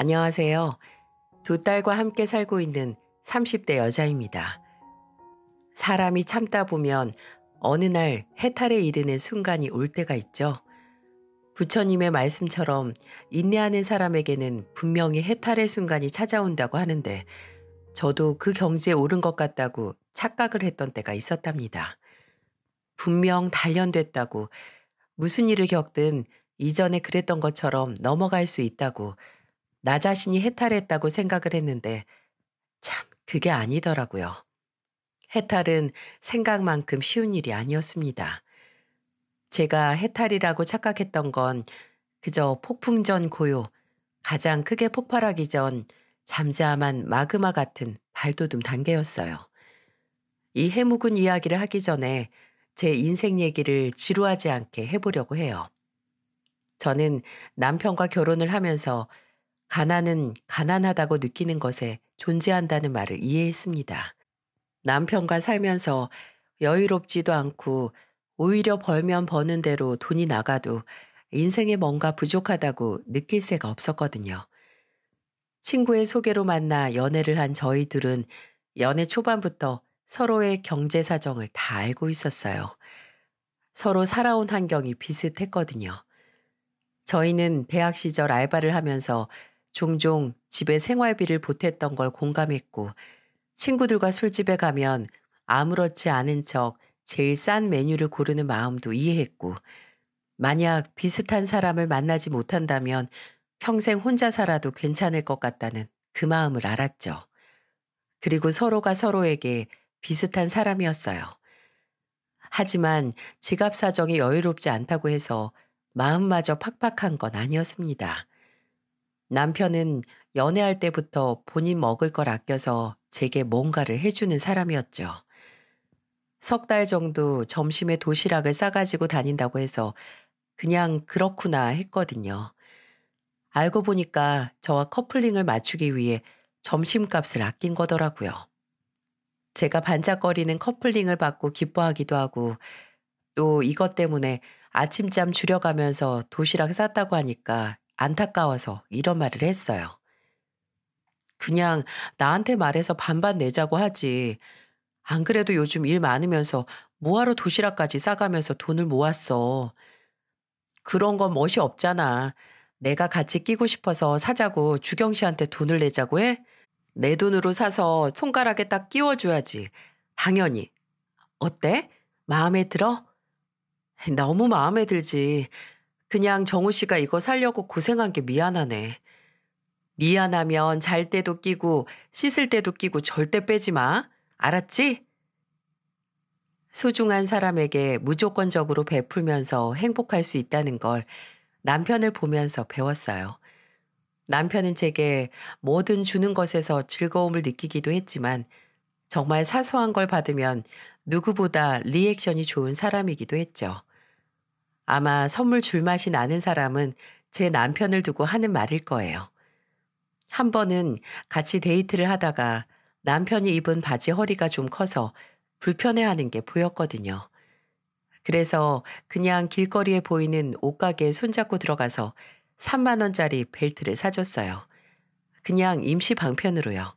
안녕하세요. 두 딸과 함께 살고 있는 30대 여자입니다. 사람이 참다 보면 어느 날 해탈에 이르는 순간이 올 때가 있죠. 부처님의 말씀처럼 인내하는 사람에게는 분명히 해탈의 순간이 찾아온다고 하는데 저도 그 경지에 오른 것 같다고 착각을 했던 때가 있었답니다. 분명 단련됐다고 무슨 일을 겪든 이전에 그랬던 것처럼 넘어갈 수 있다고 나 자신이 해탈했다고 생각을 했는데 참 그게 아니더라고요. 해탈은 생각만큼 쉬운 일이 아니었습니다. 제가 해탈이라고 착각했던 건 그저 폭풍전 고요, 가장 크게 폭발하기 전잠잠한 마그마 같은 발돋움 단계였어요. 이 해묵은 이야기를 하기 전에 제 인생 얘기를 지루하지 않게 해보려고 해요. 저는 남편과 결혼을 하면서 가난은 가난하다고 느끼는 것에 존재한다는 말을 이해했습니다. 남편과 살면서 여유롭지도 않고 오히려 벌면 버는 대로 돈이 나가도 인생에 뭔가 부족하다고 느낄 새가 없었거든요. 친구의 소개로 만나 연애를 한 저희 둘은 연애 초반부터 서로의 경제 사정을 다 알고 있었어요. 서로 살아온 환경이 비슷했거든요. 저희는 대학 시절 알바를 하면서 종종 집에 생활비를 보탰던 걸 공감했고 친구들과 술집에 가면 아무렇지 않은 척 제일 싼 메뉴를 고르는 마음도 이해했고 만약 비슷한 사람을 만나지 못한다면 평생 혼자 살아도 괜찮을 것 같다는 그 마음을 알았죠. 그리고 서로가 서로에게 비슷한 사람이었어요. 하지만 지갑 사정이 여유롭지 않다고 해서 마음마저 팍팍한 건 아니었습니다. 남편은 연애할 때부터 본인 먹을 걸 아껴서 제게 뭔가를 해주는 사람이었죠. 석 달 정도 점심에 도시락을 싸가지고 다닌다고 해서 그냥 그렇구나 했거든요. 알고 보니까 저와 커플링을 맞추기 위해 점심값을 아낀 거더라고요. 제가 반짝거리는 커플링을 받고 기뻐하기도 하고 또 이것 때문에 아침잠 줄여가면서 도시락 쌌다고 하니까 안타까워서 이런 말을 했어요. 그냥 나한테 말해서 반반 내자고 하지. 안 그래도 요즘 일 많으면서 뭐하러 도시락까지 싸가면서 돈을 모았어. 그런 건 멋이 없잖아. 내가 같이 끼고 싶어서 사자고 주경 씨한테 돈을 내자고 해? 내 돈으로 사서 손가락에 딱 끼워줘야지. 당연히. 어때? 마음에 들어? 너무 마음에 들지. 그냥 정우 씨가 이거 살려고 고생한 게 미안하네. 미안하면 잘 때도 끼고 씻을 때도 끼고 절대 빼지 마. 알았지? 소중한 사람에게 무조건적으로 베풀면서 행복할 수 있다는 걸 남편을 보면서 배웠어요. 남편은 제게 뭐든 주는 것에서 즐거움을 느끼기도 했지만 정말 사소한 걸 받으면 누구보다 리액션이 좋은 사람이기도 했죠. 아마 선물 줄 맛이 나는 사람은 제 남편을 두고 하는 말일 거예요. 한 번은 같이 데이트를 하다가 남편이 입은 바지 허리가 좀 커서 불편해하는 게 보였거든요. 그래서 그냥 길거리에 보이는 옷가게에 손잡고 들어가서 3만원짜리 벨트를 사줬어요. 그냥 임시 방편으로요.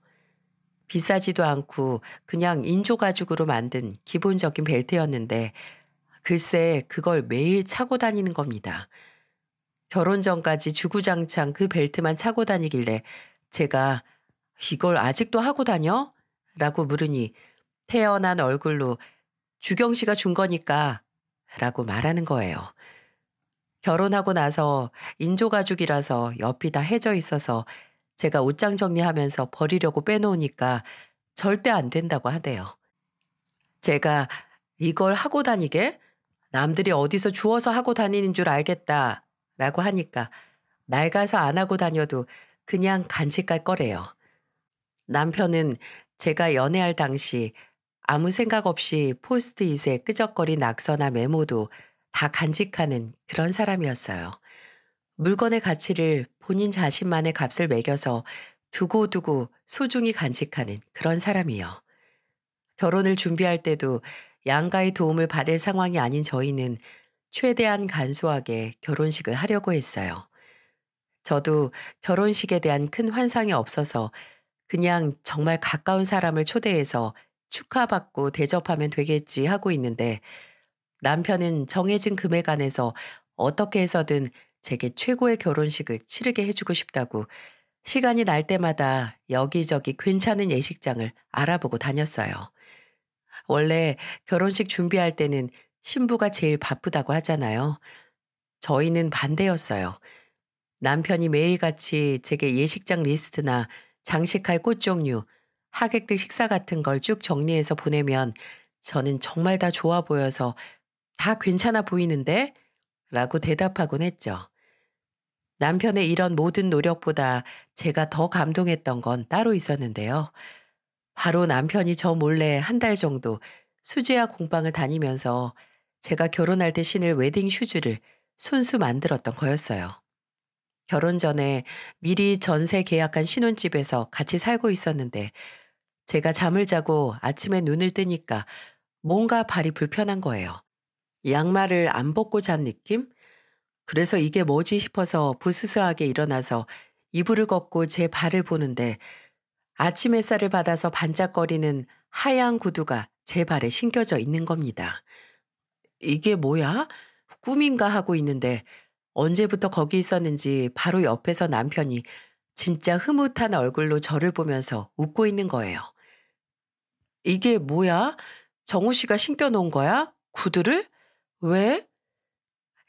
비싸지도 않고 그냥 인조가죽으로 만든 기본적인 벨트였는데 글쎄 그걸 매일 차고 다니는 겁니다. 결혼 전까지 주구장창 그 벨트만 차고 다니길래 제가 이걸 아직도 하고 다녀? 라고 물으니 태어난 얼굴로 주경 씨가 준 거니까 라고 말하는 거예요. 결혼하고 나서 인조가죽이라서 옆이 다 해져 있어서 제가 옷장 정리하면서 버리려고 빼놓으니까 절대 안 된다고 하대요. 제가 이걸 하고 다니게? 남들이 어디서 주워서 하고 다니는 줄 알겠다 라고 하니까 낡아서 안 하고 다녀도 그냥 간직할 거래요. 남편은 제가 연애할 당시 아무 생각 없이 포스트잇에 끄적거리 낙서나 메모도 다 간직하는 그런 사람이었어요. 물건의 가치를 본인 자신만의 값을 매겨서 두고두고 소중히 간직하는 그런 사람이요. 결혼을 준비할 때도 양가의 도움을 받을 상황이 아닌 저희는 최대한 간소하게 결혼식을 하려고 했어요. 저도 결혼식에 대한 큰 환상이 없어서 그냥 정말 가까운 사람을 초대해서 축하받고 대접하면 되겠지 하고 있는데 남편은 정해진 금액 안에서 어떻게 해서든 제게 최고의 결혼식을 치르게 해주고 싶다고 시간이 날 때마다 여기저기 괜찮은 예식장을 알아보고 다녔어요. 원래 결혼식 준비할 때는 신부가 제일 바쁘다고 하잖아요. 저희는 반대였어요. 남편이 매일같이 제게 예식장 리스트나 장식할 꽃 종류, 하객들 식사 같은 걸 쭉 정리해서 보내면 저는 정말 다 좋아 보여서 다 괜찮아 보이는데? 라고 대답하곤 했죠. 남편의 이런 모든 노력보다 제가 더 감동했던 건 따로 있었는데요. 바로 남편이 저 몰래 한 달 정도 수제화 공방을 다니면서 제가 결혼할 때 신을 웨딩 슈즈를 손수 만들었던 거였어요. 결혼 전에 미리 전세 계약한 신혼집에서 같이 살고 있었는데 제가 잠을 자고 아침에 눈을 뜨니까 뭔가 발이 불편한 거예요. 양말을 안 벗고 잔 느낌? 그래서 이게 뭐지 싶어서 부스스하게 일어나서 이불을 걷고 제 발을 보는데 아침 햇살을 받아서 반짝거리는 하얀 구두가 제 발에 신겨져 있는 겁니다. 이게 뭐야? 꿈인가 하고 있는데 언제부터 거기 있었는지 바로 옆에서 남편이 진짜 흐뭇한 얼굴로 저를 보면서 웃고 있는 거예요. 이게 뭐야? 정우 씨가 신겨놓은 거야? 구두를? 왜?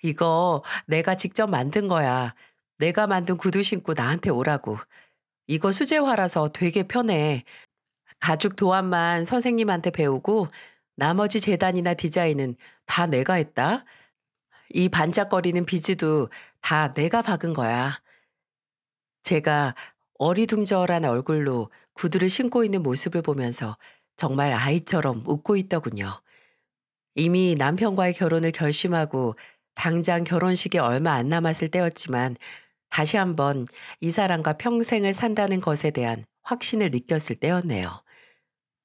이거 내가 직접 만든 거야. 내가 만든 구두 신고 나한테 오라고. 이거 수제화라서 되게 편해. 가죽 도안만 선생님한테 배우고 나머지 재단이나 디자인은 다 내가 했다. 이 반짝거리는 비즈도 다 내가 박은 거야. 제가 어리둥절한 얼굴로 구두를 신고 있는 모습을 보면서 정말 아이처럼 웃고 있더군요. 이미 남편과의 결혼을 결심하고 당장 결혼식이 얼마 안 남았을 때였지만 다시 한번 이 사람과 평생을 산다는 것에 대한 확신을 느꼈을 때였네요.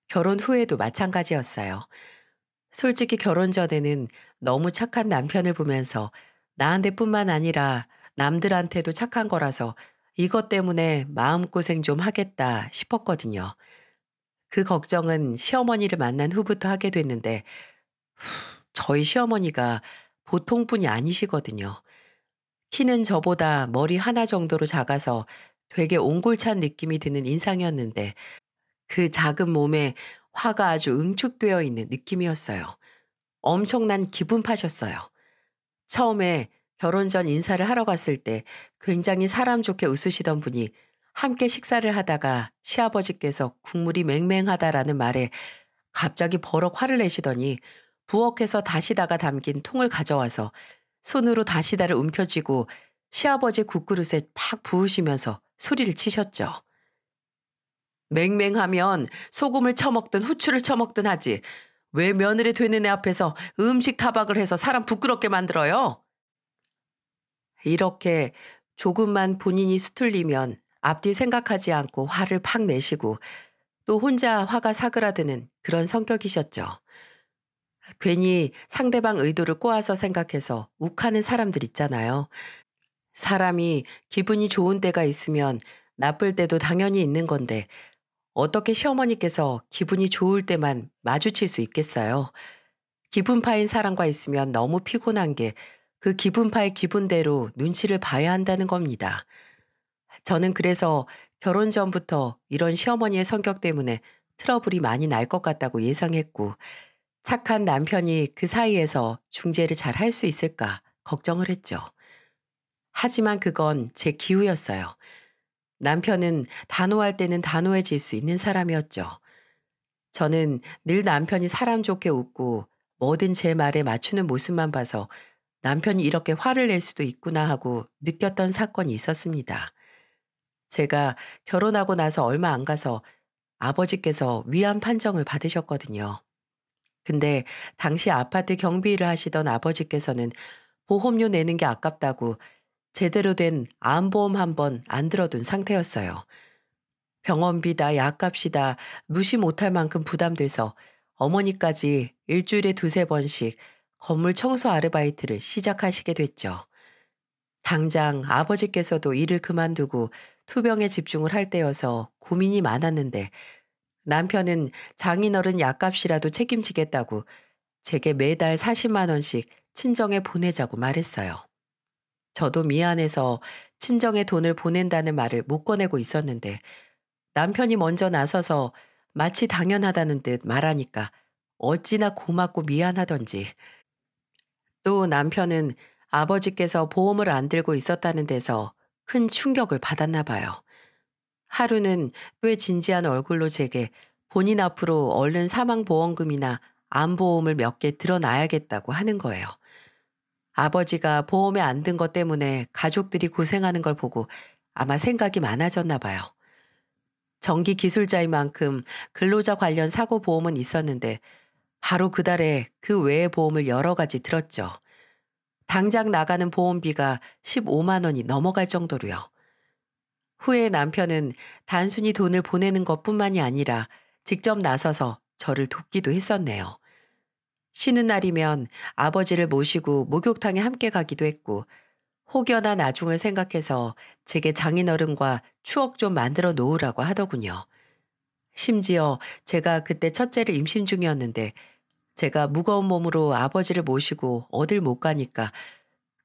결혼 후에도 마찬가지였어요. 솔직히 결혼 전에는 너무 착한 남편을 보면서 나한테뿐만 아니라 남들한테도 착한 거라서 이것 때문에 마음고생 좀 하겠다 싶었거든요. 그 걱정은 시어머니를 만난 후부터 하게 됐는데 저희 시어머니가 보통분이 아니시거든요. 키는 저보다 머리 하나 정도로 작아서 되게 옹골찬 느낌이 드는 인상이었는데 그 작은 몸에 화가 아주 응축되어 있는 느낌이었어요. 엄청난 기분 파셨어요. 처음에 결혼 전 인사를 하러 갔을 때 굉장히 사람 좋게 웃으시던 분이 함께 식사를 하다가 시아버지께서 국물이 맹맹하다라는 말에 갑자기 버럭 화를 내시더니 부엌에서 다시다가 담긴 통을 가져와서 손으로 다시다를 움켜쥐고 시아버지 국그릇에 팍 부으시면서 소리를 치셨죠. 맹맹하면 소금을 처먹든 후추를 처먹든 하지. 왜 며느리 되는 애 앞에서 음식 타박을 해서 사람 부끄럽게 만들어요? 이렇게 조금만 본인이 수틀리면 앞뒤 생각하지 않고 화를 팍 내시고 또 혼자 화가 사그라드는 그런 성격이셨죠. 괜히 상대방 의도를 꼬아서 생각해서 욱하는 사람들 있잖아요. 사람이 기분이 좋은 때가 있으면 나쁠 때도 당연히 있는 건데 어떻게 시어머니께서 기분이 좋을 때만 마주칠 수 있겠어요? 기분파인 사람과 있으면 너무 피곤한 게 그 기분파의 기분대로 눈치를 봐야 한다는 겁니다. 저는 그래서 결혼 전부터 이런 시어머니의 성격 때문에 트러블이 많이 날 것 같다고 예상했고 착한 남편이 그 사이에서 중재를 잘 할 수 있을까 걱정을 했죠. 하지만 그건 제 기우였어요. 남편은 단호할 때는 단호해질 수 있는 사람이었죠. 저는 늘 남편이 사람 좋게 웃고 뭐든 제 말에 맞추는 모습만 봐서 남편이 이렇게 화를 낼 수도 있구나 하고 느꼈던 사건이 있었습니다. 제가 결혼하고 나서 얼마 안 가서 아버지께서 위안 판정을 받으셨거든요. 근데 당시 아파트 경비를 하시던 아버지께서는 보험료 내는 게 아깝다고 제대로 된 암보험 한번 안 들어둔 상태였어요. 병원비다 약값이다 무시 못할 만큼 부담돼서 어머니까지 일주일에 두세 번씩 건물 청소 아르바이트를 시작하시게 됐죠. 당장 아버지께서도 일을 그만두고 투병에 집중을 할 때여서 고민이 많았는데 남편은 장인어른 약값이라도 책임지겠다고 제게 매달 40만 원씩 친정에 보내자고 말했어요. 저도 미안해서 친정에 돈을 보낸다는 말을 못 꺼내고 있었는데 남편이 먼저 나서서 마치 당연하다는 듯 말하니까 어찌나 고맙고 미안하던지. 또 남편은 아버지께서 보험을 안 들고 있었다는 데서 큰 충격을 받았나 봐요. 하루는 꽤 진지한 얼굴로 제게 본인 앞으로 얼른 사망보험금이나 암보험을 몇 개 들어놔야겠다고 하는 거예요. 아버지가 보험에 안 든 것 때문에 가족들이 고생하는 걸 보고 아마 생각이 많아졌나 봐요. 전기 기술자인 만큼 근로자 관련 사고 보험은 있었는데 바로 그 달에 그 외의 보험을 여러 가지 들었죠. 당장 나가는 보험비가 15만 원이 넘어갈 정도로요. 후에 남편은 단순히 돈을 보내는 것뿐만이 아니라 직접 나서서 저를 돕기도 했었네요. 쉬는 날이면 아버지를 모시고 목욕탕에 함께 가기도 했고 혹여나 나중을 생각해서 제게 장인어른과 추억 좀 만들어 놓으라고 하더군요. 심지어 제가 그때 첫째를 임신 중이었는데 제가 무거운 몸으로 아버지를 모시고 어딜 못 가니까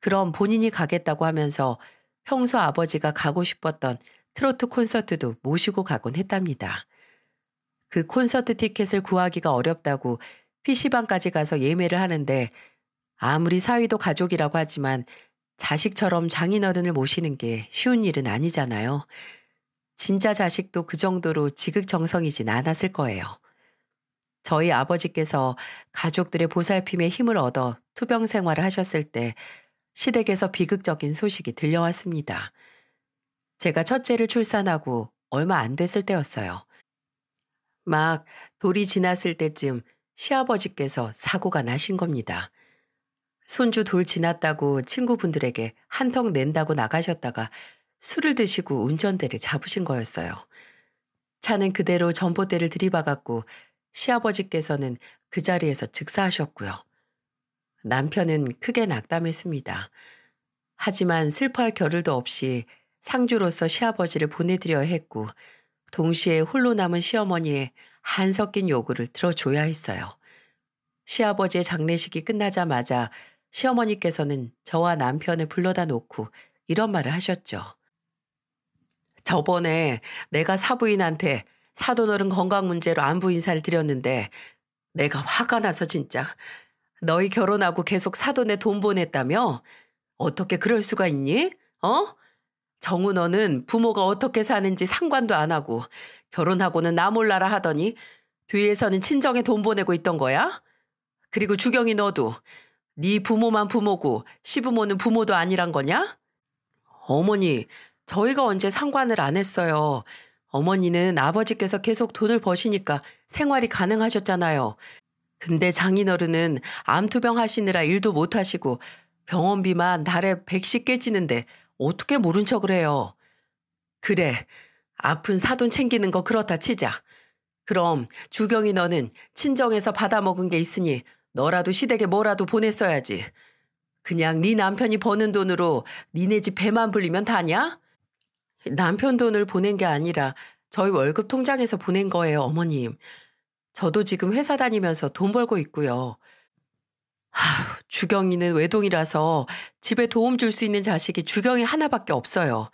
그럼 본인이 가겠다고 하면서 평소 아버지가 가고 싶었던 트로트 콘서트도 모시고 가곤 했답니다. 그 콘서트 티켓을 구하기가 어렵다고 PC방까지 가서 예매를 하는데 아무리 사위도 가족이라고 하지만 자식처럼 장인어른을 모시는 게 쉬운 일은 아니잖아요. 진짜 자식도 그 정도로 지극정성이진 않았을 거예요. 저희 아버지께서 가족들의 보살핌에 힘을 얻어 투병 생활을 하셨을 때 시댁에서 비극적인 소식이 들려왔습니다. 제가 첫째를 출산하고 얼마 안 됐을 때였어요. 막 돌이 지났을 때쯤 시아버지께서 사고가 나신 겁니다. 손주 돌 지났다고 친구분들에게 한턱 낸다고 나가셨다가 술을 드시고 운전대를 잡으신 거였어요. 차는 그대로 전봇대를 들이박았고 시아버지께서는 그 자리에서 즉사하셨고요. 남편은 크게 낙담했습니다. 하지만 슬퍼할 겨를도 없이 상주로서 시아버지를 보내드려 야 했고 동시에 홀로 남은 시어머니의 한 섞인 요구를 들어줘야 했어요. 시아버지의 장례식이 끝나자마자 시어머니께서는 저와 남편을 불러다 놓고 이런 말을 하셨죠. 저번에 내가 사부인한테 사돈어른 건강 문제로 안부 인사를 드렸는데 내가 화가 나서 진짜 너희 결혼하고 계속 사돈에 돈 보냈다며? 어떻게 그럴 수가 있니? 어? 정우 너는 부모가 어떻게 사는지 상관도 안 하고 결혼하고는 나 몰라라 하더니 뒤에서는 친정에 돈 보내고 있던 거야? 그리고 주경이 너도 네 부모만 부모고 시부모는 부모도 아니란 거냐? 어머니, 저희가 언제 상관을 안 했어요. 어머니는 아버지께서 계속 돈을 버시니까 생활이 가능하셨잖아요. 근데 장인어른은 암투병 하시느라 일도 못 하시고 병원비만 달에 백씩 깨지는데 어떻게 모른 척을 해요. 그래, 아픈 사돈 챙기는 거 그렇다 치자. 그럼 주경이 너는 친정에서 받아먹은 게 있으니 너라도 시댁에 뭐라도 보냈어야지. 그냥 네 남편이 버는 돈으로 니네 집 배만 불리면 다냐? 남편 돈을 보낸 게 아니라 저희 월급 통장에서 보낸 거예요, 어머님. 저도 지금 회사 다니면서 돈 벌고 있고요. 아휴, 주경이는 외동이라서 집에 도움 줄 수 있는 자식이 주경이 하나밖에 없어요.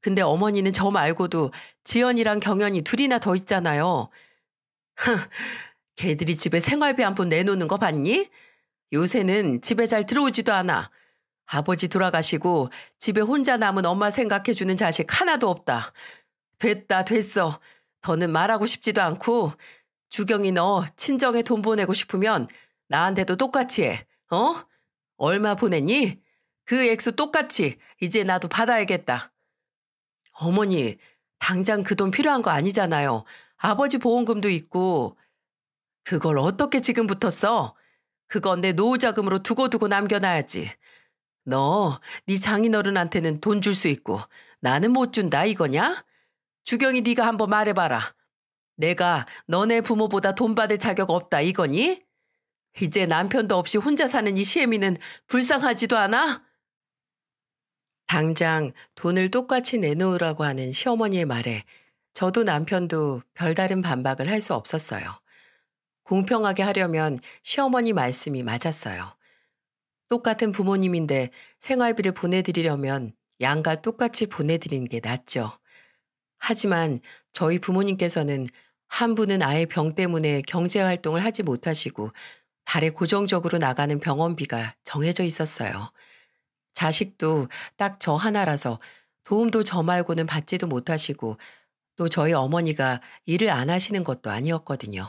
근데 어머니는 저 말고도 지연이랑 경연이 둘이나 더 있잖아요. 흥, 걔들이 집에 생활비 한 푼 내놓는 거 봤니? 요새는 집에 잘 들어오지도 않아. 아버지 돌아가시고 집에 혼자 남은 엄마 생각해주는 자식 하나도 없다. 됐다, 됐어. 더는 말하고 싶지도 않고 주경이 너 친정에 돈 보내고 싶으면 나한테도 똑같이 해. 어? 얼마 보냈니? 그 액수 똑같이 이제 나도 받아야겠다. 어머니, 당장 그 돈 필요한 거 아니잖아요. 아버지 보험금도 있고. 그걸 어떻게 지금부터 써? 그건 내 노후 자금으로 두고두고 남겨놔야지. 너, 네 장인어른한테는 돈 줄 수 있고 나는 못 준다 이거냐? 주경이 네가 한번 말해봐라. 내가 너네 부모보다 돈 받을 자격 없다 이거니? 이제 남편도 없이 혼자 사는 이 시애미는 불쌍하지도 않아? 당장 돈을 똑같이 내놓으라고 하는 시어머니의 말에 저도 남편도 별다른 반박을 할 수 없었어요. 공평하게 하려면 시어머니 말씀이 맞았어요. 똑같은 부모님인데 생활비를 보내드리려면 양가 똑같이 보내드리는 게 낫죠. 하지만 저희 부모님께서는 한 분은 아예 병 때문에 경제 활동을 하지 못하시고 달에 고정적으로 나가는 병원비가 정해져 있었어요. 자식도 딱 저 하나라서 도움도 저 말고는 받지도 못하시고 또 저희 어머니가 일을 안 하시는 것도 아니었거든요.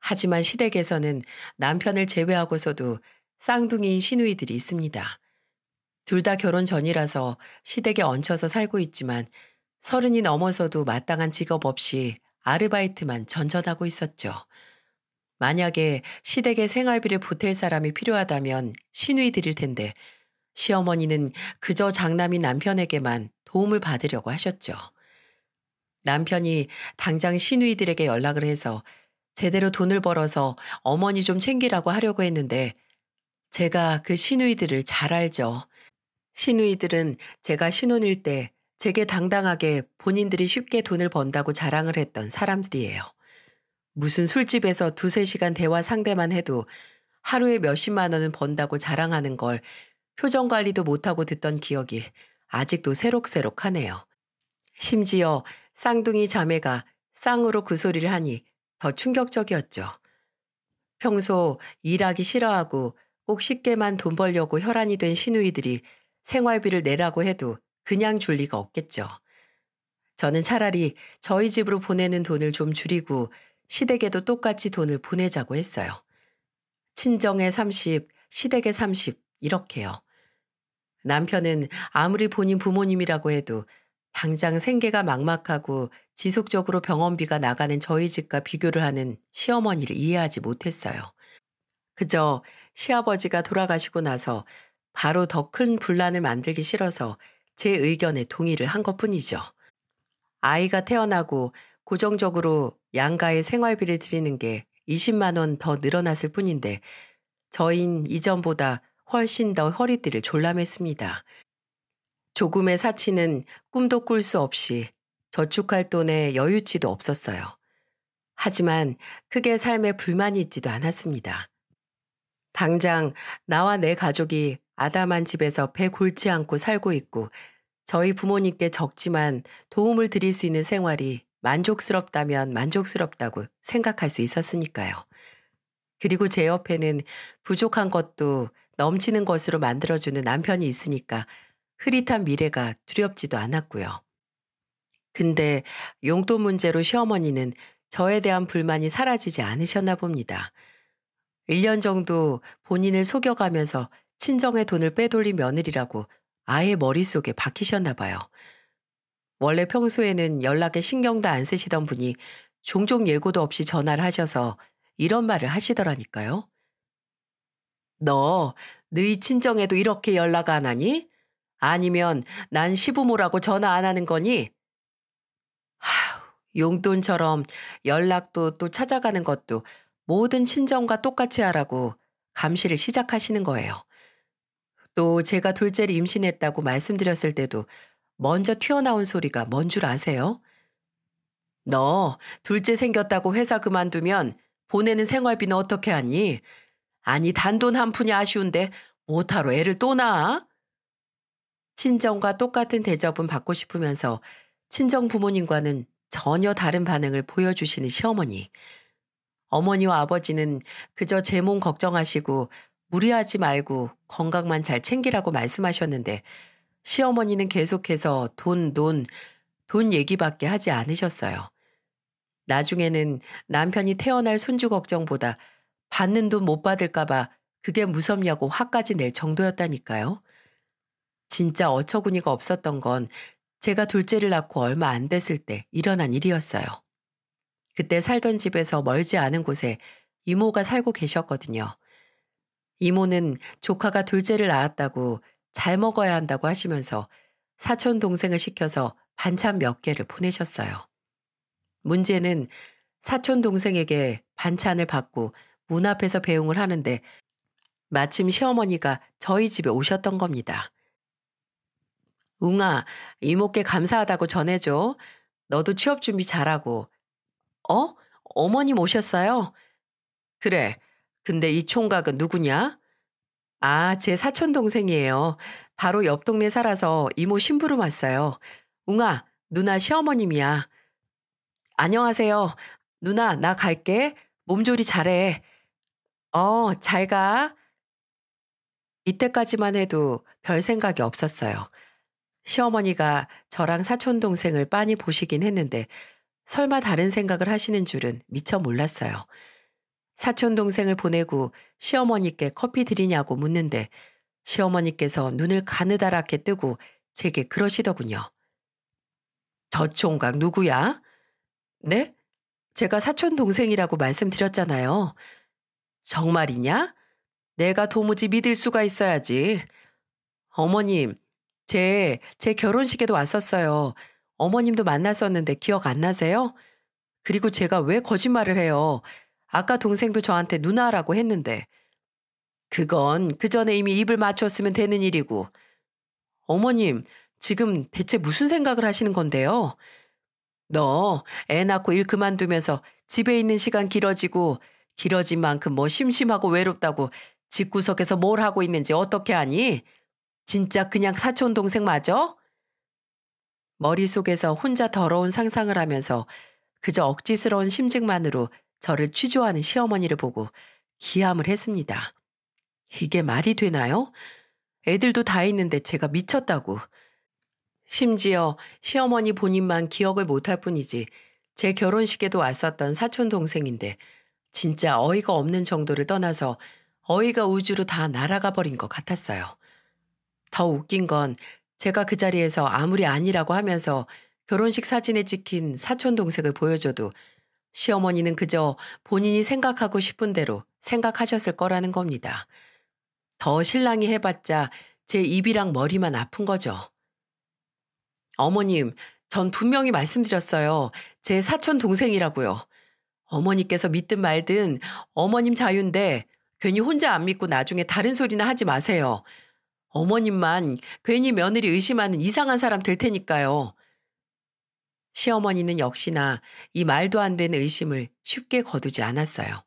하지만 시댁에서는 남편을 제외하고서도 쌍둥이인 시누이들이 있습니다. 둘 다 결혼 전이라서 시댁에 얹혀서 살고 있지만 서른이 넘어서도 마땅한 직업 없이 아르바이트만 전전하고 있었죠. 만약에 시댁의 생활비를 보탤 사람이 필요하다면 신이 드릴 텐데 시어머니는 그저 장남인 남편에게만 도움을 받으려고 하셨죠. 남편이 당장 시누이들에게 연락을 해서 제대로 돈을 벌어서 어머니 좀 챙기라고 하려고 했는데 제가 그 시누이들을 잘 알죠. 시누이들은 제가 신혼일 때 제게 당당하게 본인들이 쉽게 돈을 번다고 자랑을 했던 사람들이에요. 무슨 술집에서 두세 시간 대화 상대만 해도 하루에 몇십만 원은 번다고 자랑하는 걸 표정 관리도 못하고 듣던 기억이 아직도 새록새록하네요. 심지어 쌍둥이 자매가 쌍으로 그 소리를 하니 더 충격적이었죠. 평소 일하기 싫어하고 꼭 쉽게만 돈 벌려고 혈안이 된 시누이들이 생활비를 내라고 해도 그냥 줄 리가 없겠죠. 저는 차라리 저희 집으로 보내는 돈을 좀 줄이고 시댁에도 똑같이 돈을 보내자고 했어요. 친정에 30, 시댁에 30 이렇게요. 남편은 아무리 본인 부모님이라고 해도 당장 생계가 막막하고 지속적으로 병원비가 나가는 저희 집과 비교를 하는 시어머니를 이해하지 못했어요. 그저 시아버지가 돌아가시고 나서 바로 더 큰 분란을 만들기 싫어서 제 의견에 동의를 한 것뿐이죠. 아이가 태어나고 고정적으로 양가의 생활비를 드리는 게 20만 원 더 늘어났을 뿐인데 저인 이전보다 훨씬 더 허리띠를 졸라맸습니다. 조금의 사치는 꿈도 꿀 수 없이 저축할 돈에 여유치도 없었어요. 하지만 크게 삶에 불만이 있지도 않았습니다. 당장 나와 내 가족이 아담한 집에서 배 골치 않고 살고 있고 저희 부모님께 적지만 도움을 드릴 수 있는 생활이 만족스럽다면 만족스럽다고 생각할 수 있었으니까요. 그리고 제 옆에는 부족한 것도 넘치는 것으로 만들어주는 남편이 있으니까 흐릿한 미래가 두렵지도 않았고요. 근데 용돈 문제로 시어머니는 저에 대한 불만이 사라지지 않으셨나 봅니다. 1년 정도 본인을 속여가면서 친정에 돈을 빼돌린 며느리라고 아예 머릿속에 박히셨나 봐요. 원래 평소에는 연락에 신경도 안 쓰시던 분이 종종 예고도 없이 전화를 하셔서 이런 말을 하시더라니까요. 너, 너희 친정에도 이렇게 연락 안 하니? 아니면 난 시부모라고 전화 안 하는 거니? 하우, 용돈처럼 연락도 또 찾아가는 것도 모든 친정과 똑같이 하라고 감시를 시작하시는 거예요. 또 제가 둘째를 임신했다고 말씀드렸을 때도 먼저 튀어나온 소리가 뭔 줄 아세요? 너 둘째 생겼다고 회사 그만두면 보내는 생활비는 어떻게 하니? 아니 단돈 한 푼이 아쉬운데 못하러 애를 또 낳아? 친정과 똑같은 대접은 받고 싶으면서 친정 부모님과는 전혀 다른 반응을 보여주시는 시어머니. 어머니와 아버지는 그저 제 몸 걱정하시고 무리하지 말고 건강만 잘 챙기라고 말씀하셨는데 시어머니는 계속해서 돈, 돈, 돈 얘기밖에 하지 않으셨어요. 나중에는 남편이 태어날 손주 걱정보다 받는 돈 못 받을까봐 그게 무섭냐고 화까지 낼 정도였다니까요. 진짜 어처구니가 없었던 건 제가 둘째를 낳고 얼마 안 됐을 때 일어난 일이었어요. 그때 살던 집에서 멀지 않은 곳에 이모가 살고 계셨거든요. 이모는 조카가 둘째를 낳았다고 잘 먹어야 한다고 하시면서 사촌 동생을 시켜서 반찬 몇 개를 보내셨어요. 문제는 사촌 동생에게 반찬을 받고 문 앞에서 배웅을 하는데 마침 시어머니가 저희 집에 오셨던 겁니다. 웅아, 이모께 감사하다고 전해줘. 너도 취업 준비 잘하고. 어? 어머님 오셨어요? 그래, 근데 이 총각은 누구냐? 아, 제 사촌 동생이에요. 바로 옆 동네 살아서 이모 심부름 왔어요. 웅아, 누나 시어머님이야. 안녕하세요. 누나, 나 갈게. 몸조리 잘해. 어, 잘 가. 이때까지만 해도 별 생각이 없었어요. 시어머니가 저랑 사촌 동생을 빤히 보시긴 했는데 설마 다른 생각을 하시는 줄은 미처 몰랐어요. 사촌 동생을 보내고 시어머니께 커피 드리냐고 묻는데 시어머니께서 눈을 가느다랗게 뜨고 제게 그러시더군요. 저 총각 누구야? 네? 제가 사촌 동생이라고 말씀드렸잖아요. 정말이냐? 내가 도무지 믿을 수가 있어야지. 어머님, 제, 제 결혼식에도 왔었어요. 어머님도 만났었는데 기억 안 나세요? 그리고 제가 왜 거짓말을 해요? 아까 동생도 저한테 누나라고 했는데 그건 그 전에 이미 입을 맞췄으면 되는 일이고 어머님 지금 대체 무슨 생각을 하시는 건데요? 너 애 낳고 일 그만두면서 집에 있는 시간 길어지고 길어진 만큼 뭐 심심하고 외롭다고 집구석에서 뭘 하고 있는지 어떻게 하니 진짜 그냥 사촌 동생 맞어 머릿속에서 혼자 더러운 상상을 하면서 그저 억지스러운 심증만으로 저를 취조하는 시어머니를 보고 기함을 했습니다. 이게 말이 되나요? 애들도 다 있는데 제가 미쳤다고. 심지어 시어머니 본인만 기억을 못할 뿐이지 제 결혼식에도 왔었던 사촌 동생인데 진짜 어이가 없는 정도를 떠나서 어이가 우주로 다 날아가 버린 것 같았어요. 더 웃긴 건 제가 그 자리에서 아무리 아니라고 하면서 결혼식 사진에 찍힌 사촌 동생을 보여줘도 시어머니는 그저 본인이 생각하고 싶은 대로 생각하셨을 거라는 겁니다. 더 신랑이 해봤자 제 입이랑 머리만 아픈 거죠. 어머님, 전 분명히 말씀드렸어요. 제 사촌 동생이라고요. 어머니께서 믿든 말든 어머님 자유인데 괜히 혼자 안 믿고 나중에 다른 소리나 하지 마세요. 어머님만 괜히 며느리 의심하는 이상한 사람 될 테니까요. 시어머니는 역시나 이 말도 안 되는 의심을 쉽게 거두지 않았어요.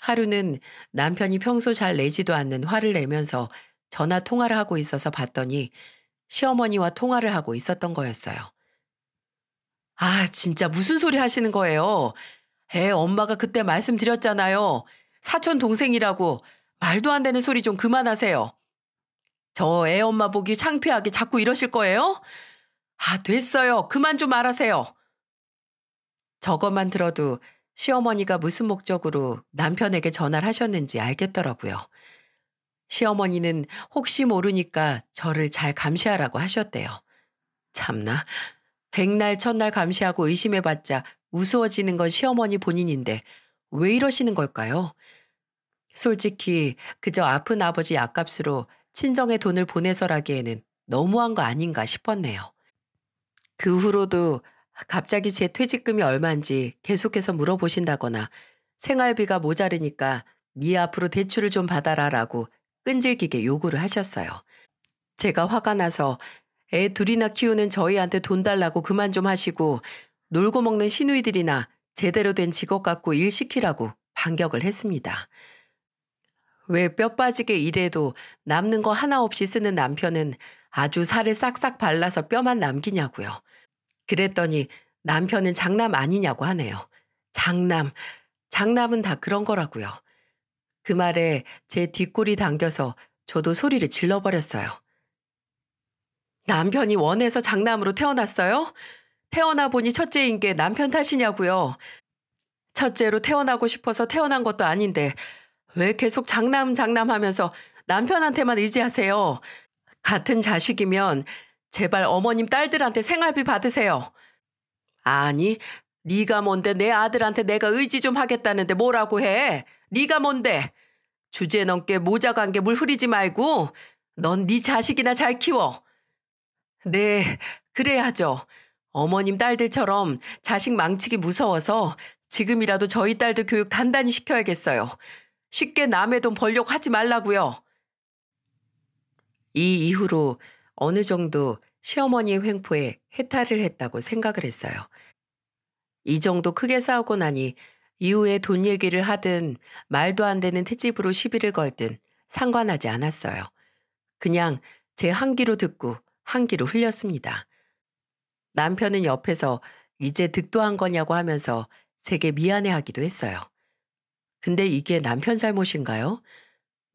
하루는 남편이 평소 잘 내지도 않는 화를 내면서 전화 통화를 하고 있어서 봤더니 시어머니와 통화를 하고 있었던 거였어요. 아, 진짜 무슨 소리 하시는 거예요? 에, 엄마가 그때 말씀드렸잖아요. 사촌 동생이라고 말도 안 되는 소리 좀 그만하세요. 저 애 엄마 보기 창피하게 자꾸 이러실 거예요? 아, 됐어요. 그만 좀 말하세요. 저것만 들어도 시어머니가 무슨 목적으로 남편에게 전화를 하셨는지 알겠더라고요. 시어머니는 혹시 모르니까 저를 잘 감시하라고 하셨대요. 참나, 백날 첫날 감시하고 의심해봤자 우스워지는 건 시어머니 본인인데 왜 이러시는 걸까요? 솔직히 그저 아픈 아버지 약값으로 친정에 돈을 보내서라기에는 너무한 거 아닌가 싶었네요. 그 후로도 갑자기 제 퇴직금이 얼마인지 계속해서 물어보신다거나 생활비가 모자르니까 네 앞으로 대출을 좀 받아라라고 끈질기게 요구를 하셨어요. 제가 화가 나서 애 둘이나 키우는 저희한테 돈 달라고 그만 좀 하시고 놀고 먹는 시누이들이나 제대로 된 직업 갖고 일 시키라고 반격을 했습니다. 왜 뼈 빠지게 일해도 남는 거 하나 없이 쓰는 남편은 아주 살을 싹싹 발라서 뼈만 남기냐고요. 그랬더니 남편은 장남 아니냐고 하네요. 장남, 장남은 다 그런 거라고요. 그 말에 제 뒷골이 당겨서 저도 소리를 질러버렸어요. 남편이 원해서 장남으로 태어났어요? 태어나 보니 첫째인 게 남편 탓이냐고요. 첫째로 태어나고 싶어서 태어난 것도 아닌데 왜 계속 장남 장남 하면서 남편한테만 의지하세요? 같은 자식이면 제발 어머님 딸들한테 생활비 받으세요. 아니, 네가 뭔데 내 아들한테 내가 의지 좀 하겠다는데 뭐라고 해? 네가 뭔데? 주제 넘게 모자 관계 물 흐리지 말고 넌 네 자식이나 잘 키워. 네, 그래야죠. 어머님 딸들처럼 자식 망치기 무서워서 지금이라도 저희 딸도 교육 단단히 시켜야겠어요. 쉽게 남의 돈 벌려고 하지 말라고요. 이 이후로 어느 정도 시어머니의 횡포에 해탈을 했다고 생각을 했어요. 이 정도 크게 싸우고 나니 이후에 돈 얘기를 하든 말도 안 되는 특집으로 시비를 걸든 상관하지 않았어요. 그냥 제 한기로 듣고 한기로 흘렸습니다. 남편은 옆에서 이제 득도 한 거냐고 하면서 제게 미안해하기도 했어요. 근데 이게 남편 잘못인가요?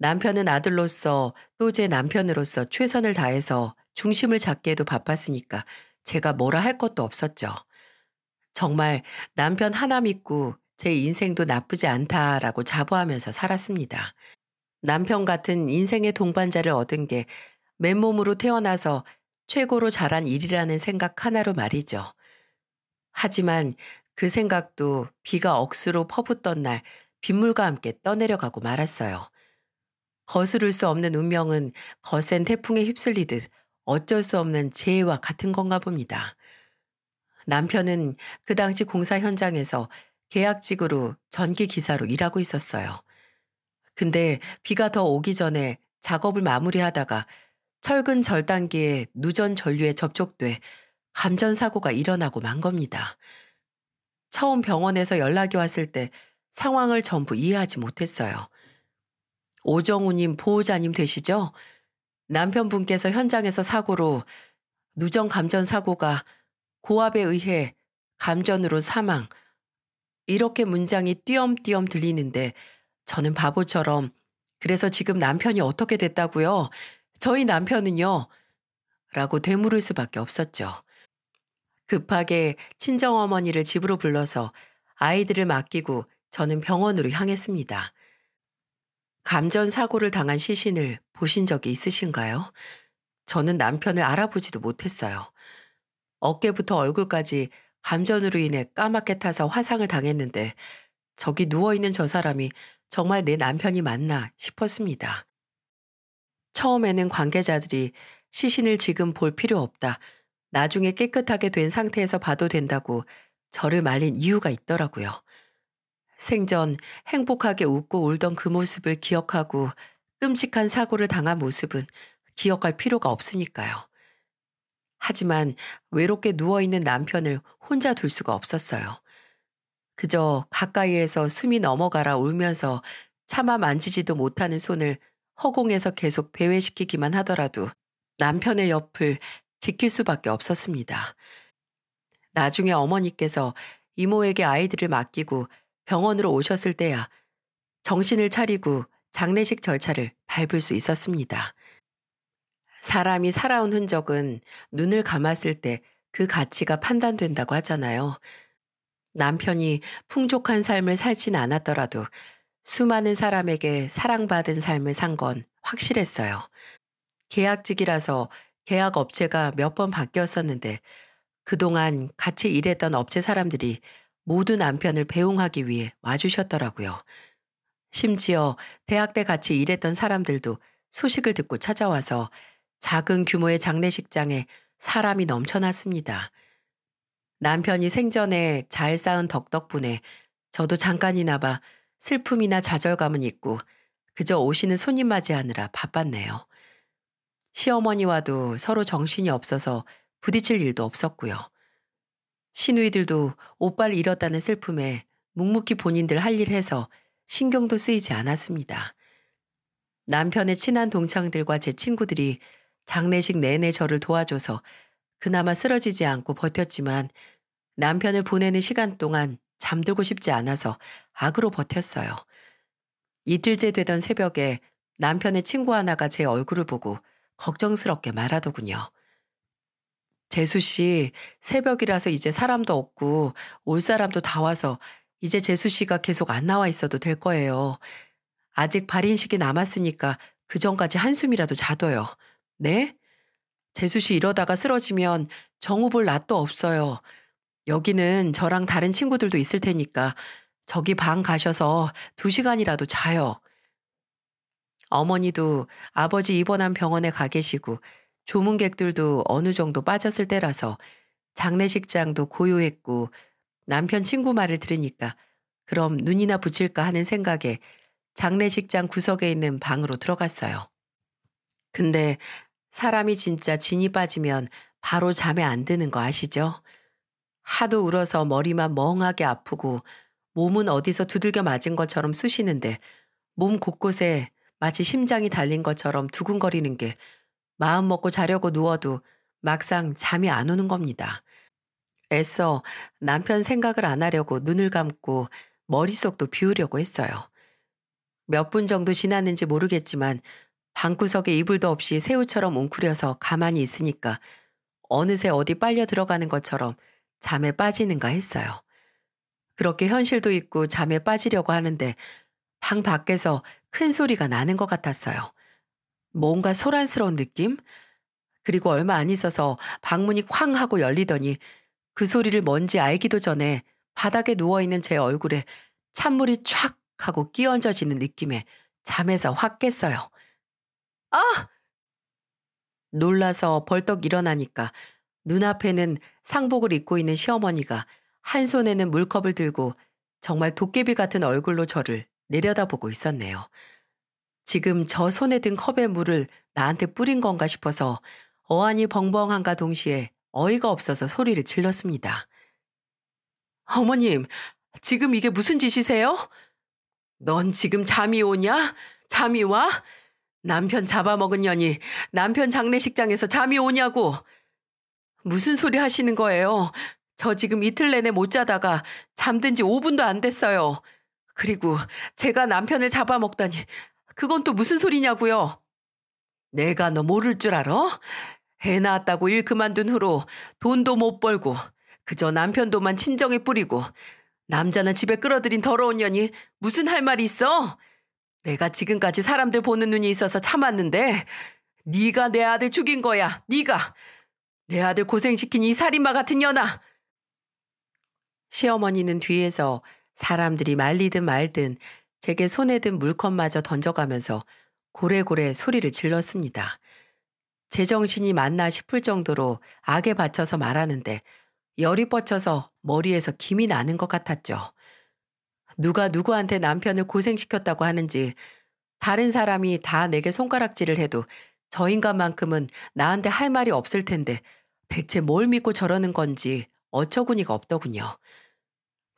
남편은 아들로서 또 제 남편으로서 최선을 다해서 중심을 잡기에도 바빴으니까 제가 뭐라 할 것도 없었죠. 정말 남편 하나 믿고 제 인생도 나쁘지 않다라고 자부하면서 살았습니다. 남편 같은 인생의 동반자를 얻은 게 맨몸으로 태어나서 최고로 잘한 일이라는 생각 하나로 말이죠. 하지만 그 생각도 비가 억수로 퍼붓던 날 빗물과 함께 떠내려가고 말았어요. 거스를 수 없는 운명은 거센 태풍에 휩쓸리듯 어쩔 수 없는 재해와 같은 건가 봅니다. 남편은 그 당시 공사 현장에서 계약직으로 전기 기사로 일하고 있었어요. 근데 비가 더 오기 전에 작업을 마무리하다가 철근 절단기에 누전 전류에 접촉돼 감전 사고가 일어나고 만 겁니다. 처음 병원에서 연락이 왔을 때 상황을 전부 이해하지 못했어요. 오정우님 보호자님 되시죠? 남편분께서 현장에서 사고로 누정 감전 사고가 고압에 의해 감전으로 사망. 이렇게 문장이 띄엄띄엄 들리는데 저는 바보처럼 그래서 지금 남편이 어떻게 됐다고요? 저희 남편은요? 라고 되물을 수밖에 없었죠. 급하게 친정어머니를 집으로 불러서 아이들을 맡기고 저는 병원으로 향했습니다. 감전 사고를 당한 시신을 보신 적이 있으신가요? 저는 남편을 알아보지도 못했어요. 어깨부터 얼굴까지 감전으로 인해 까맣게 타서 화상을 당했는데 저기 누워있는 저 사람이 정말 내 남편이 맞나 싶었습니다. 처음에는 관계자들이 시신을 지금 볼 필요 없다. 나중에 깨끗하게 된 상태에서 봐도 된다고 저를 말린 이유가 있더라고요. 생전 행복하게 웃고 울던 그 모습을 기억하고 끔찍한 사고를 당한 모습은 기억할 필요가 없으니까요. 하지만 외롭게 누워있는 남편을 혼자 둘 수가 없었어요. 그저 가까이에서 숨이 넘어가라 울면서 차마 만지지도 못하는 손을 허공에서 계속 배회시키기만 하더라도 남편의 옆을 지킬 수밖에 없었습니다. 나중에 어머니께서 이모에게 아이들을 맡기고 병원으로 오셨을 때야 정신을 차리고 장례식 절차를 밟을 수 있었습니다. 사람이 살아온 흔적은 눈을 감았을 때 그 가치가 판단된다고 하잖아요. 남편이 풍족한 삶을 살진 않았더라도 수많은 사람에게 사랑받은 삶을 산 건 확실했어요. 계약직이라서 계약 업체가 몇 번 바뀌었었는데 그동안 같이 일했던 업체 사람들이 모두 남편을 배웅하기 위해 와주셨더라고요. 심지어 대학 때 같이 일했던 사람들도 소식을 듣고 찾아와서 작은 규모의 장례식장에 사람이 넘쳐났습니다. 남편이 생전에 잘 쌓은 덕 덕분에 저도 잠깐이나 마 슬픔이나 좌절감은 있고 그저 오시는 손님 맞이하느라 바빴네요. 시어머니와도 서로 정신이 없어서 부딪힐 일도 없었고요. 시누이들도 오빠를 잃었다는 슬픔에 묵묵히 본인들 할 일 해서 신경도 쓰이지 않았습니다. 남편의 친한 동창들과 제 친구들이 장례식 내내 저를 도와줘서 그나마 쓰러지지 않고 버텼지만 남편을 보내는 시간 동안 잠들고 싶지 않아서 악으로 버텼어요. 이틀째 되던 새벽에 남편의 친구 하나가 제 얼굴을 보고 걱정스럽게 말하더군요. 재수 씨 새벽이라서 이제 사람도 없고 올 사람도 다 와서 이제 재수 씨가 계속 안 나와 있어도 될 거예요. 아직 발인식이 남았으니까 그 전까지 한숨이라도 자둬요. 네? 재수 씨 이러다가 쓰러지면 정우 볼 낯도 없어요. 여기는 저랑 다른 친구들도 있을 테니까 저기 방 가셔서 두 시간이라도 자요. 어머니도 아버지 입원한 병원에 가 계시고 조문객들도 어느 정도 빠졌을 때라서 장례식장도 고요했고 남편 친구 말을 들으니까 그럼 눈이나 붙일까 하는 생각에 장례식장 구석에 있는 방으로 들어갔어요. 근데 사람이 진짜 진이 빠지면 바로 잠에 안 드는 거 아시죠? 하도 울어서 머리만 멍하게 아프고 몸은 어디서 두들겨 맞은 것처럼 쑤시는데 몸 곳곳에 마치 심장이 달린 것처럼 두근거리는 게 마음 먹고 자려고 누워도 막상 잠이 안 오는 겁니다. 애써 남편 생각을 안 하려고 눈을 감고 머릿속도 비우려고 했어요. 몇 분 정도 지났는지 모르겠지만 방구석에 이불도 없이 새우처럼 웅크려서 가만히 있으니까 어느새 어디 빨려 들어가는 것처럼 잠에 빠지는가 했어요. 그렇게 현실도 있고 잠에 빠지려고 하는데 방 밖에서 큰 소리가 나는 것 같았어요. 뭔가 소란스러운 느낌? 그리고 얼마 안 있어서 방문이 쾅 하고 열리더니 그 소리를 뭔지 알기도 전에 바닥에 누워있는 제 얼굴에 찬물이 촥 하고 끼얹어지는 느낌에 잠에서 확 깼어요. 아! 놀라서 벌떡 일어나니까 눈앞에는 상복을 입고 있는 시어머니가 한 손에는 물컵을 들고 정말 도깨비 같은 얼굴로 저를 내려다보고 있었네요. 지금 저 손에 든 컵의 물을 나한테 뿌린 건가 싶어서 어안이 벙벙한가 동시에 어이가 없어서 소리를 질렀습니다. 어머님, 지금 이게 무슨 짓이세요? 넌 지금 잠이 오냐? 잠이 와? 남편 잡아먹은 년이 남편 장례식장에서 잠이 오냐고! 무슨 소리 하시는 거예요? 저 지금 이틀 내내 못 자다가 잠든 지 5분도 안 됐어요. 그리고 제가 남편을 잡아먹다니 그건 또 무슨 소리냐고요? 내가 너 모를 줄 알아? 해 낳았다고 일 그만둔 후로 돈도 못 벌고 그저 남편도만 친정에 뿌리고 남자는 집에 끌어들인 더러운 년이 무슨 할 말이 있어? 내가 지금까지 사람들 보는 눈이 있어서 참았는데 네가 내 아들 죽인 거야. 네가 내 아들 고생시킨 이 살인마 같은 년아. 시어머니는 뒤에서 사람들이 말리든 말든 제게 손에 든 물컵마저 던져가면서 고래고래 소리를 질렀습니다. 제 정신이 맞나 싶을 정도로 악에 받쳐서 말하는데 열이 뻗쳐서 머리에서 김이 나는 것 같았죠. 누가 누구한테 남편을 고생시켰다고 하는지 다른 사람이 다 내게 손가락질을 해도 저 인간만큼은 나한테 할 말이 없을 텐데 대체 뭘 믿고 저러는 건지 어처구니가 없더군요.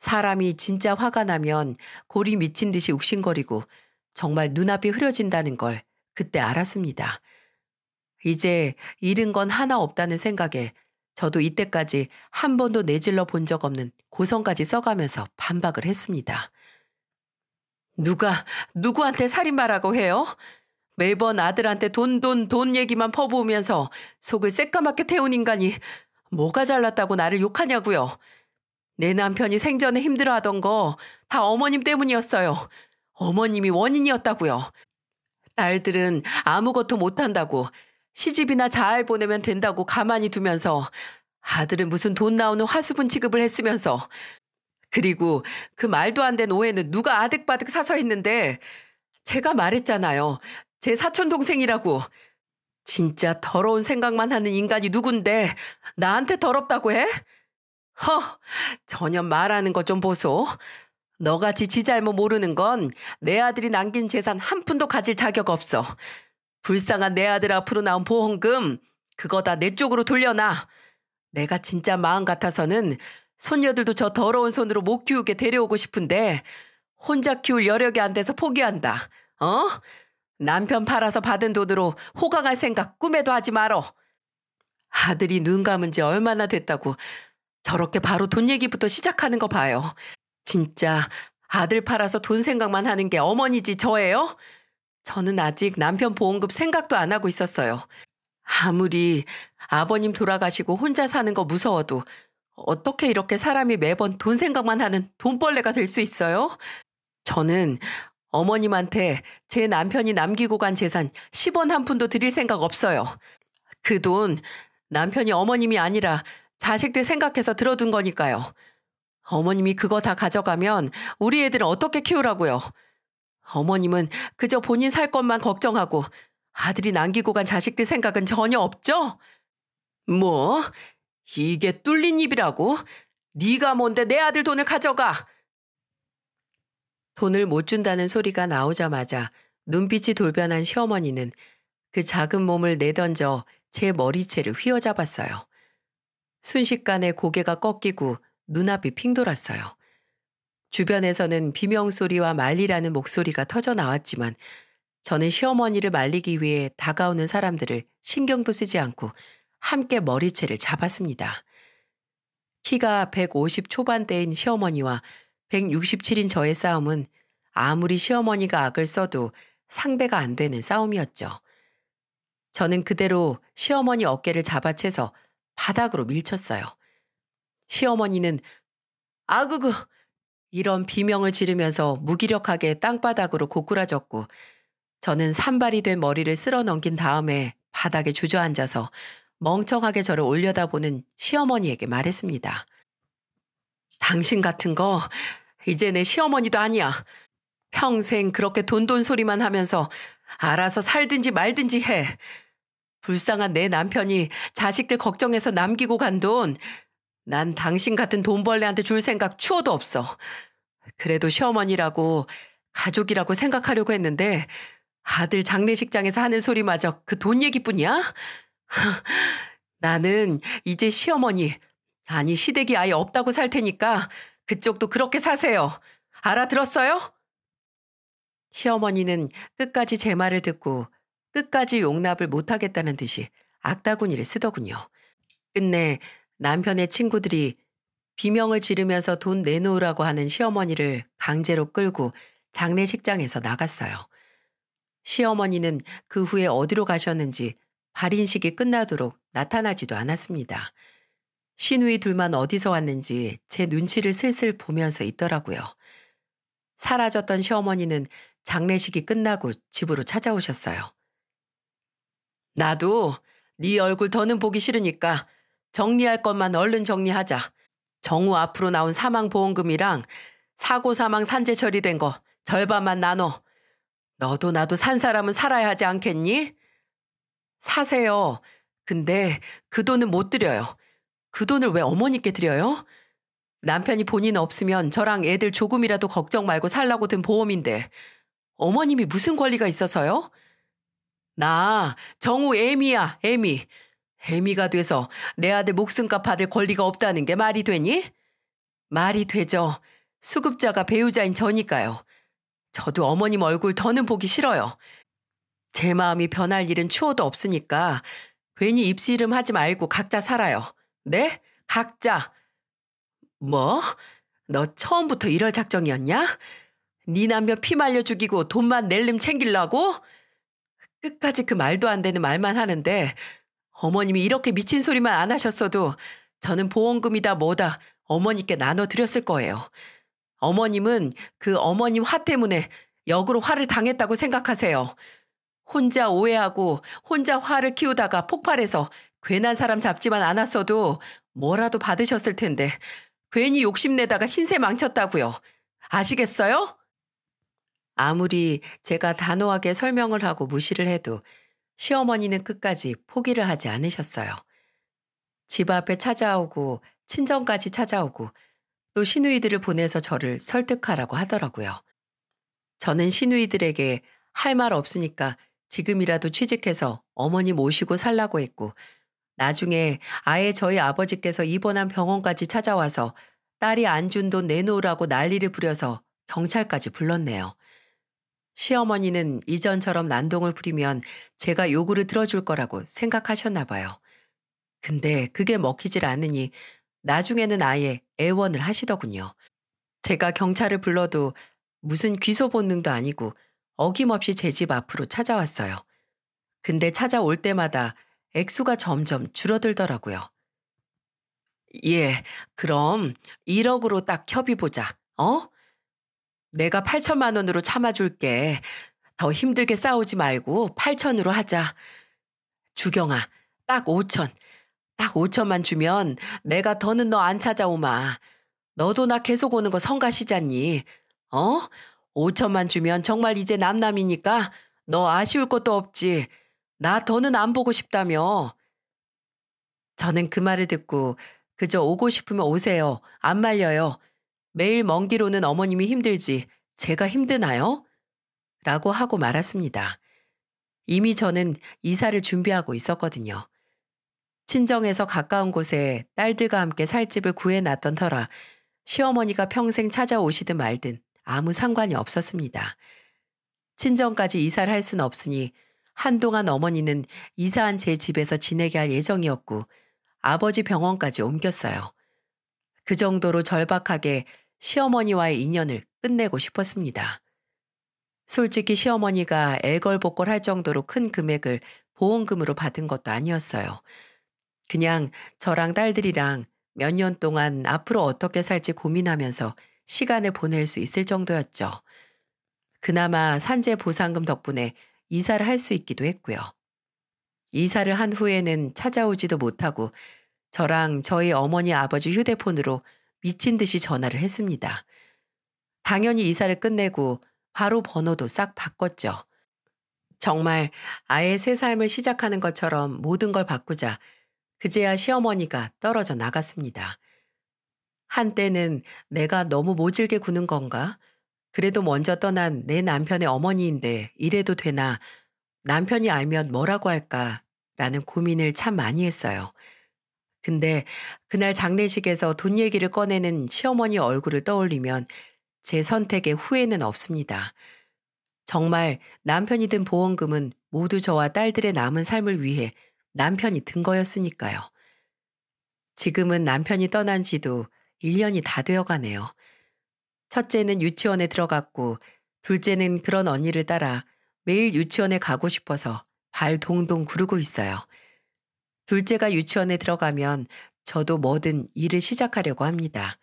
사람이 진짜 화가 나면 골이 미친 듯이 욱신거리고 정말 눈앞이 흐려진다는 걸 그때 알았습니다. 이제 잃은 건 하나 없다는 생각에 저도 이때까지 한 번도 내질러 본 적 없는 고성까지 써가면서 반박을 했습니다. 누가, 누구한테 살인마라고 해요? 매번 아들한테 돈, 돈, 돈 얘기만 퍼부으면서 속을 새까맣게 태운 인간이 뭐가 잘났다고 나를 욕하냐고요. 내 남편이 생전에 힘들어하던 거 다 어머님 때문이었어요. 어머님이 원인이었다고요. 딸들은 아무것도 못한다고 시집이나 잘 보내면 된다고 가만히 두면서 아들은 무슨 돈 나오는 화수분 취급을 했으면서 그리고 그 말도 안 된 오해는 누가 아득바득 사서 했는데 제가 말했잖아요. 제 사촌 동생이라고. 진짜 더러운 생각만 하는 인간이 누군데 나한테 더럽다고 해? 허, 전혀 말하는 것 좀 보소. 너같이 지잘못 모르는 건 내 아들이 남긴 재산 한 푼도 가질 자격 없어. 불쌍한 내 아들 앞으로 나온 보험금 그거 다 내 쪽으로 돌려놔. 내가 진짜 마음 같아서는 손녀들도 저 더러운 손으로 못 키우게 데려오고 싶은데 혼자 키울 여력이 안 돼서 포기한다. 어? 남편 팔아서 받은 돈으로 호강할 생각 꿈에도 하지 말어. 아들이 눈 감은 지 얼마나 됐다고 저렇게 바로 돈 얘기부터 시작하는 거 봐요. 진짜 아들 팔아서 돈 생각만 하는 게 어머니지 저예요? 저는 아직 남편 보험금 생각도 안 하고 있었어요. 아무리 아버님 돌아가시고 혼자 사는 거 무서워도 어떻게 이렇게 사람이 매번 돈 생각만 하는 돈벌레가 될 수 있어요? 저는 어머님한테 제 남편이 남기고 간 재산 10원 한 푼도 드릴 생각 없어요. 그 돈 남편이 어머님이 아니라 자식들 생각해서 들어둔 거니까요. 어머님이 그거 다 가져가면 우리 애들은 어떻게 키우라고요. 어머님은 그저 본인 살 것만 걱정하고 아들이 남기고 간 자식들 생각은 전혀 없죠? 뭐? 이게 뚫린 입이라고? 네가 뭔데 내 아들 돈을 가져가! 돈을 못 준다는 소리가 나오자마자 눈빛이 돌변한 시어머니는 그 작은 몸을 내던져 제 머리채를 휘어잡았어요. 순식간에 고개가 꺾이고 눈앞이 핑돌았어요. 주변에서는 비명소리와 말리라는 목소리가 터져 나왔지만 저는 시어머니를 말리기 위해 다가오는 사람들을 신경도 쓰지 않고 함께 머리채를 잡았습니다. 키가 150 초반대인 시어머니와 167인 저의 싸움은 아무리 시어머니가 악을 써도 상대가 안 되는 싸움이었죠. 저는 그대로 시어머니 어깨를 잡아채서 바닥으로 밀쳤어요. 시어머니는 아그그 이런 비명을 지르면서 무기력하게 땅바닥으로 고꾸라졌고 저는 산발이 된 머리를 쓸어 넘긴 다음에 바닥에 주저앉아서 멍청하게 저를 올려다보는 시어머니에게 말했습니다. 당신 같은 거 이제 내 시어머니도 아니야. 평생 그렇게 돈돈 소리만 하면서 알아서 살든지 말든지 해. 불쌍한 내 남편이 자식들 걱정해서 남기고 간 돈, 난 당신 같은 돈벌레한테 줄 생각 추호도 없어. 그래도 시어머니라고 가족이라고 생각하려고 했는데 아들 장례식장에서 하는 소리마저 그 돈 얘기뿐이야? 나는 이제 시어머니, 아니 시댁이 아예 없다고 살 테니까 그쪽도 그렇게 사세요. 알아들었어요? 시어머니는 끝까지 제 말을 듣고 끝까지 용납을 못하겠다는 듯이 악다구니를 쓰더군요. 끝내 남편의 친구들이 비명을 지르면서 돈 내놓으라고 하는 시어머니를 강제로 끌고 장례식장에서 나갔어요. 시어머니는 그 후에 어디로 가셨는지 발인식이 끝나도록 나타나지도 않았습니다. 시누이 둘만 어디서 왔는지 제 눈치를 슬슬 보면서 있더라고요. 사라졌던 시어머니는 장례식이 끝나고 집으로 찾아오셨어요. 나도 네 얼굴 더는 보기 싫으니까 정리할 것만 얼른 정리하자. 정우 앞으로 나온 사망보험금이랑 사고 사망 산재 처리된 거 절반만 나눠. 너도 나도 산 사람은 살아야 하지 않겠니? 사세요. 근데 그 돈은 못 드려요. 그 돈을 왜 어머니께 드려요? 남편이 본인 없으면 저랑 애들 조금이라도 걱정 말고 살라고 든 보험인데 어머님이 무슨 권리가 있어서요? 나 정우 애미야, 애미. 애미가 돼서 내 아들 목숨값 받을 권리가 없다는 게 말이 되니? 말이 되죠. 수급자가 배우자인 저니까요. 저도 어머님 얼굴 더는 보기 싫어요. 제 마음이 변할 일은 추호도 없으니까 괜히 입씨름 하지 말고 각자 살아요. 네? 각자. 뭐? 너 처음부터 이럴 작정이었냐? 네 남편 피 말려 죽이고 돈만 낼름 챙길라고? 끝까지 그 말도 안 되는 말만 하는데 어머님이 이렇게 미친 소리만 안 하셨어도 저는 보험금이다 뭐다 어머니께 나눠드렸을 거예요. 어머님은 그 어머님 화 때문에 역으로 화를 당했다고 생각하세요. 혼자 오해하고 혼자 화를 키우다가 폭발해서 괜한 사람 잡지만 않았어도 뭐라도 받으셨을 텐데 괜히 욕심내다가 신세 망쳤다고요. 아시겠어요? 아무리 제가 단호하게 설명을 하고 무시를 해도 시어머니는 끝까지 포기를 하지 않으셨어요. 집 앞에 찾아오고 친정까지 찾아오고 또 시누이들을 보내서 저를 설득하라고 하더라고요. 저는 시누이들에게 할 말 없으니까 지금이라도 취직해서 어머니 모시고 살라고 했고 나중에 아예 저희 아버지께서 입원한 병원까지 찾아와서 딸이 안 준 돈 내놓으라고 난리를 부려서 경찰까지 불렀네요. 시어머니는 이전처럼 난동을 부리면 제가 요구를 들어줄 거라고 생각하셨나 봐요. 근데 그게 먹히질 않으니 나중에는 아예 애원을 하시더군요. 제가 경찰을 불러도 무슨 귀소 본능도 아니고 어김없이 제 집 앞으로 찾아왔어요. 근데 찾아올 때마다 액수가 점점 줄어들더라고요. 예, 그럼 1억으로 딱 협의 보자. 어? 내가 8천만 원으로 참아줄게. 더 힘들게 싸우지 말고 8천으로 하자. 주경아, 딱 5천. 딱 5천만 주면 내가 더는 너 안 찾아오마. 너도 나 계속 오는 거 성가시잖니. 어? 5천만 주면 정말 이제 남남이니까 너 아쉬울 것도 없지. 나 더는 안 보고 싶다며. 저는 그 말을 듣고 그저 오고 싶으면 오세요. 안 말려요. 매일 먼 길 오는 어머님이 힘들지 제가 힘드나요? 라고 하고 말았습니다. 이미 저는 이사를 준비하고 있었거든요. 친정에서 가까운 곳에 딸들과 함께 살 집을 구해놨던 터라 시어머니가 평생 찾아오시든 말든 아무 상관이 없었습니다. 친정까지 이사를 할 순 없으니 한동안 어머니는 이사한 제 집에서 지내게 할 예정이었고 아버지 병원까지 옮겼어요. 그 정도로 절박하게 시어머니와의 인연을 끝내고 싶었습니다. 솔직히 시어머니가 애걸복걸 할 정도로 큰 금액을 보험금으로 받은 것도 아니었어요. 그냥 저랑 딸들이랑 몇 년 동안 앞으로 어떻게 살지 고민하면서 시간을 보낼 수 있을 정도였죠. 그나마 산재 보상금 덕분에 이사를 할 수 있기도 했고요. 이사를 한 후에는 찾아오지도 못하고 저랑 저희 어머니 아버지 휴대폰으로 미친 듯이 전화를 했습니다. 당연히 이사를 끝내고 바로 번호도 싹 바꿨죠. 정말 아예 새 삶을 시작하는 것처럼 모든 걸 바꾸자 그제야 시어머니가 떨어져 나갔습니다. 한때는 내가 너무 모질게 구는 건가? 그래도 먼저 떠난 내 남편의 어머니인데 이래도 되나? 남편이 알면 뭐라고 할까? 라는 고민을 참 많이 했어요. 근데 그날 장례식에서 돈 얘기를 꺼내는 시어머니 얼굴을 떠올리면 제 선택에 후회는 없습니다. 정말 남편이 든 보험금은 모두 저와 딸들의 남은 삶을 위해 남편이 든 거였으니까요. 지금은 남편이 떠난 지도 1년이 다 되어 가네요. 첫째는 유치원에 들어갔고, 둘째는 그런 언니를 따라 매일 유치원에 가고 싶어서 발 동동 구르고 있어요. 둘째가 유치원에 들어가면 저도 뭐든 일을 시작하려고 합니다.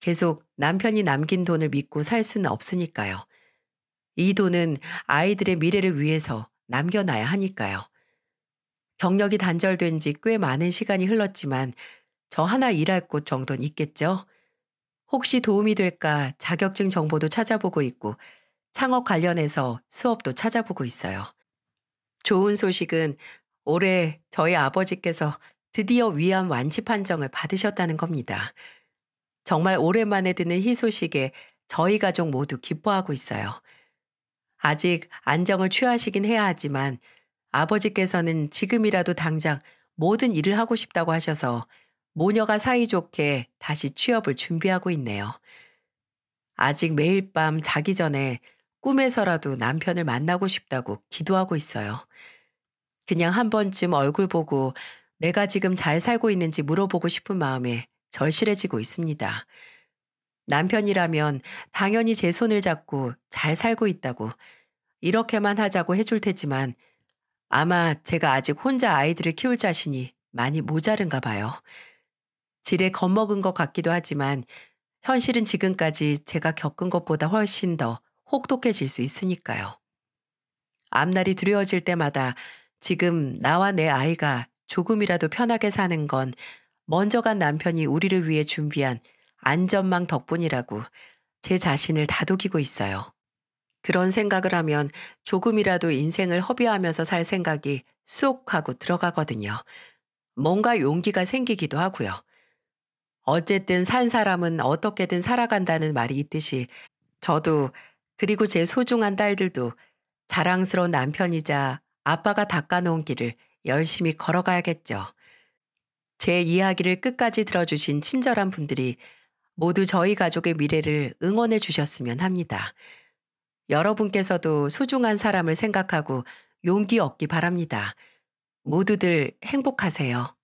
계속 남편이 남긴 돈을 믿고 살 수는 없으니까요. 이 돈은 아이들의 미래를 위해서 남겨놔야 하니까요. 경력이 단절된 지 꽤 많은 시간이 흘렀지만 저 하나 일할 곳 정도는 있겠죠? 혹시 도움이 될까 자격증 정보도 찾아보고 있고 창업 관련해서 수업도 찾아보고 있어요. 좋은 소식은 올해 저희 아버지께서 드디어 위암 완치 판정을 받으셨다는 겁니다. 정말 오랜만에 듣는 희소식에 저희 가족 모두 기뻐하고 있어요. 아직 안정을 취하시긴 해야 하지만 아버지께서는 지금이라도 당장 모든 일을 하고 싶다고 하셔서 모녀가 사이좋게 다시 취업을 준비하고 있네요. 아직 매일 밤 자기 전에 꿈에서라도 남편을 만나고 싶다고 기도하고 있어요. 그냥 한 번쯤 얼굴 보고 내가 지금 잘 살고 있는지 물어보고 싶은 마음에 절실해지고 있습니다. 남편이라면 당연히 제 손을 잡고 잘 살고 있다고 이렇게만 하자고 해줄 테지만 아마 제가 아직 혼자 아이들을 키울 자신이 많이 모자른가 봐요. 지레 겁먹은 것 같기도 하지만 현실은 지금까지 제가 겪은 것보다 훨씬 더 혹독해질 수 있으니까요. 앞날이 두려워질 때마다 지금 나와 내 아이가 조금이라도 편하게 사는 건 먼저 간 남편이 우리를 위해 준비한 안전망 덕분이라고 제 자신을 다독이고 있어요. 그런 생각을 하면 조금이라도 인생을 허비하면서 살 생각이 쑥 하고 들어가거든요. 뭔가 용기가 생기기도 하고요. 어쨌든 산 사람은 어떻게든 살아간다는 말이 있듯이 저도 그리고 제 소중한 딸들도 자랑스러운 남편이자 아빠가 닦아놓은 길을 열심히 걸어가야겠죠. 제 이야기를 끝까지 들어주신 친절한 분들이 모두 저희 가족의 미래를 응원해 주셨으면 합니다. 여러분께서도 소중한 사람을 생각하고 용기 얻기 바랍니다. 모두들 행복하세요.